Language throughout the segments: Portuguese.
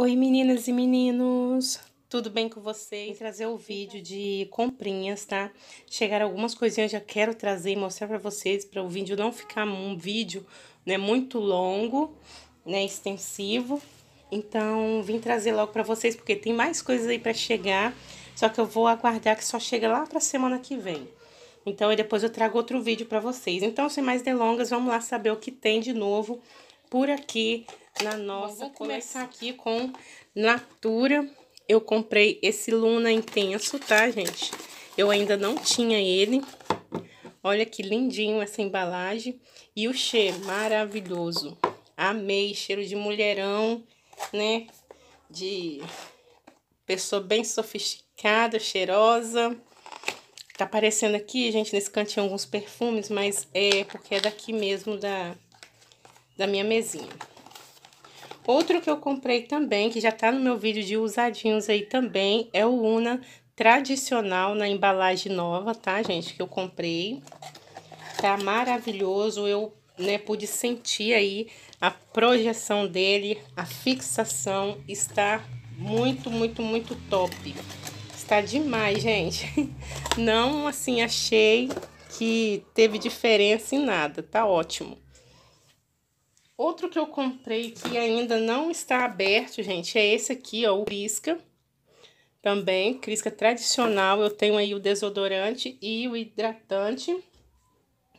Oi meninas e meninos, tudo bem com vocês? Vou trazer o vídeo de comprinhas, tá? Chegaram algumas coisinhas, já quero trazer e mostrar pra vocês, pra o vídeo não ficar um vídeo né, muito longo, né, extensivo. Então, vim trazer logo pra vocês, porque tem mais coisas aí pra chegar, só que eu vou aguardar que só chega lá pra semana que vem. Então, depois eu trago outro vídeo pra vocês. Então, sem mais delongas, vamos lá saber o que tem de novo por aqui na nossa. Bom, vou começar aqui com Natura. Eu comprei esse Luna Intenso, tá, gente? Eu ainda não tinha ele. Olha que lindinho essa embalagem. E o cheiro, maravilhoso. Amei, cheiro de mulherão, né? De pessoa bem sofisticada, cheirosa. Tá aparecendo aqui, gente, nesse cantinho alguns perfumes, mas é porque é daqui mesmo da, da minha mesinha. Outro que eu comprei também, que já tá no meu vídeo de usadinhos aí também, é o Una tradicional na embalagem nova, tá, gente? Que eu comprei. Tá maravilhoso, eu né, pude sentir aí a projeção dele, a fixação está muito, muito, muito top. Está demais, gente. Não, assim, achei que teve diferença em nada, tá ótimo. Outro que eu comprei que ainda não está aberto, gente, é esse aqui, ó, o Crisca. Também, Crisca tradicional. Eu tenho aí o desodorante e o hidratante,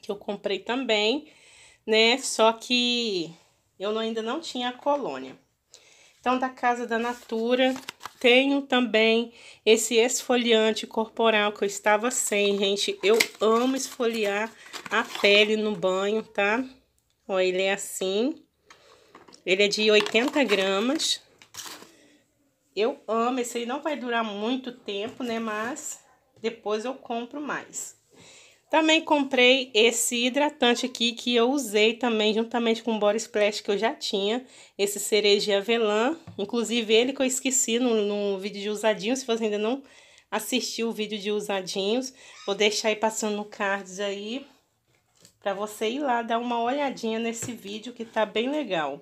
que eu comprei também, né? Só que eu ainda não tinha a colônia. Então, da Casa da Natura, tenho também esse esfoliante corporal que eu estava sem, gente. Eu amo esfoliar a pele no banho, Tá? Ó, ele é assim. Ele é de 80 gramas. Eu amo, esse aí não vai durar muito tempo, né? Mas depois eu compro mais. Também comprei esse hidratante aqui que eu usei também juntamente com o Body Splash que eu já tinha. Esse cereja avelã. Inclusive ele que eu esqueci no, no vídeo de usadinhos. Se você ainda não assistiu o vídeo de usadinhos, vou deixar aí passando no cards aí para você ir lá dar uma olhadinha nesse vídeo que tá bem legal.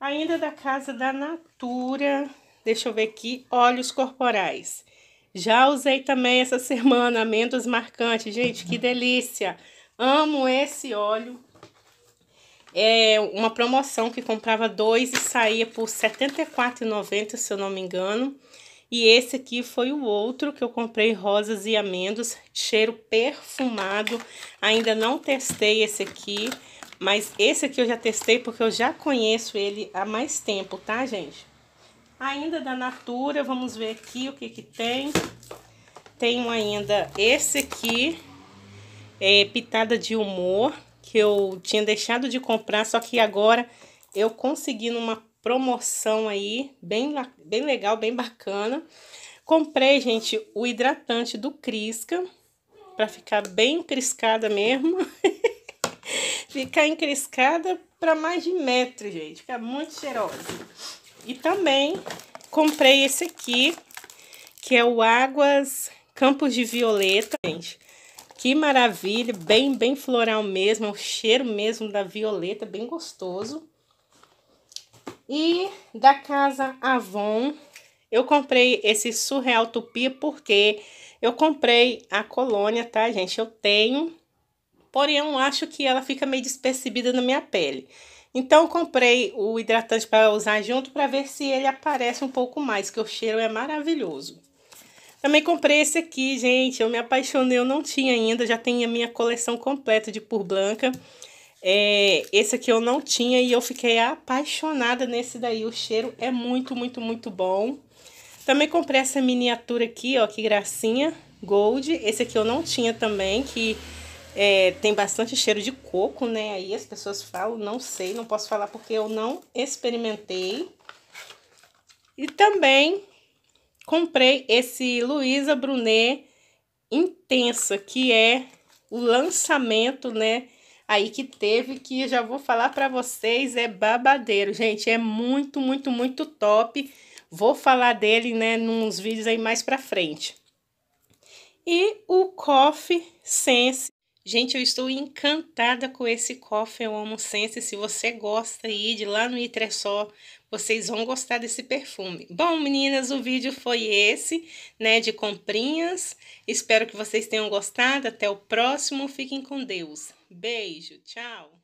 Ainda da casa da Natura, deixa eu ver aqui, óleos corporais. Já usei também essa semana amêndoas marcantes, gente, que delícia! Amo esse óleo. É uma promoção que comprava dois e saía por R$ 74,90, se eu não me engano. E esse aqui foi o outro que eu comprei rosas e amêndoas, cheiro perfumado. Ainda não testei esse aqui, mas esse aqui eu já testei porque eu já conheço ele há mais tempo, tá, gente? Ainda da Natura, vamos ver aqui o que que tem. Tenho ainda esse aqui, é, Pitada de Humor, que eu tinha deixado de comprar, só que agora eu consegui numa promoção aí, bem, bem legal, bem bacana. Comprei, gente, o hidratante do Crisca, para ficar bem criscada mesmo. ficar encriscada para mais de metro, gente. ficar muito cheirosa. E também comprei esse aqui, que é o Águas Campos de Violeta, gente. Que maravilha, bem, bem floral mesmo, é o cheiro mesmo da violeta, bem gostoso. E da casa Avon, eu comprei esse surreal tupi porque eu comprei a colônia, tá, gente? Eu tenho, porém eu acho que ela fica meio despercebida na minha pele. Então eu comprei o hidratante para usar junto para ver se ele aparece um pouco mais, que o cheiro é maravilhoso. Também comprei esse aqui, gente, eu me apaixonei, eu não tinha ainda, já tenho a minha coleção completa de pur blanca. É, esse aqui eu não tinha e eu fiquei apaixonada nesse daí. O cheiro é muito, muito, muito bom. Também comprei essa miniatura aqui, ó, que gracinha, gold. Esse aqui eu não tinha também, que é, tem bastante cheiro de coco, né? Aí as pessoas falam, não sei, não posso falar porque eu não experimentei. E também comprei esse Luisa Brunet Intensa, que é o lançamento, né? aí que teve, que já vou falar para vocês, é babadeiro, gente, é muito, muito, muito top. Vou falar dele, né, nos vídeos aí mais para frente. E o Coffee Sense. Gente, eu estou encantada com esse Coffee Eu Amo Sense. Se você gosta aí de lá no só vocês vão gostar desse perfume. Bom, meninas, o vídeo foi esse, né, de comprinhas. Espero que vocês tenham gostado. Até o próximo. Fiquem com Deus. Beijo, tchau!